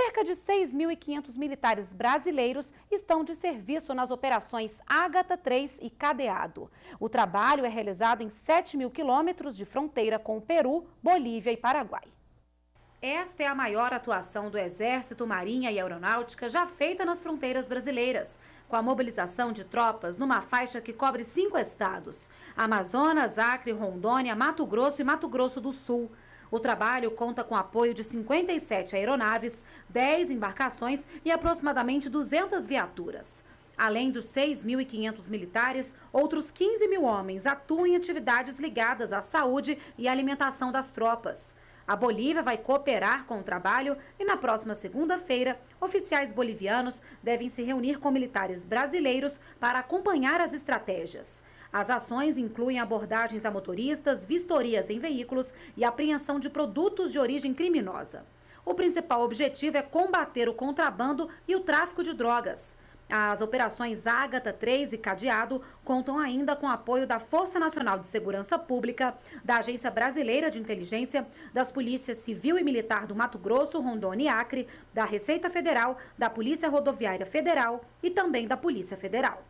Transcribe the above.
Cerca de 6.500 militares brasileiros estão de serviço nas operações Ágata 3 e Cadeado. O trabalho é realizado em 7 mil quilômetros de fronteira com o Peru, Bolívia e Paraguai. Esta é a maior atuação do Exército, Marinha e Aeronáutica já feita nas fronteiras brasileiras, com a mobilização de tropas numa faixa que cobre cinco estados: Amazonas, Acre, Rondônia, Mato Grosso e Mato Grosso do Sul. O trabalho conta com apoio de 57 aeronaves, 10 embarcações e aproximadamente 200 viaturas. Além dos 6.500 militares, outros 15 mil homens atuam em atividades ligadas à saúde e alimentação das tropas. A Bolívia vai cooperar com o trabalho e, na próxima segunda-feira, oficiais bolivianos devem se reunir com militares brasileiros para acompanhar as estratégias. As ações incluem abordagens a motoristas, vistorias em veículos e apreensão de produtos de origem criminosa. O principal objetivo é combater o contrabando e o tráfico de drogas. As operações Ágata 3 e Cadeado contam ainda com apoio da Força Nacional de Segurança Pública, da Agência Brasileira de Inteligência, das Polícias Civil e Militar do Mato Grosso, Rondônia e Acre, da Receita Federal, da Polícia Rodoviária Federal e também da Polícia Federal.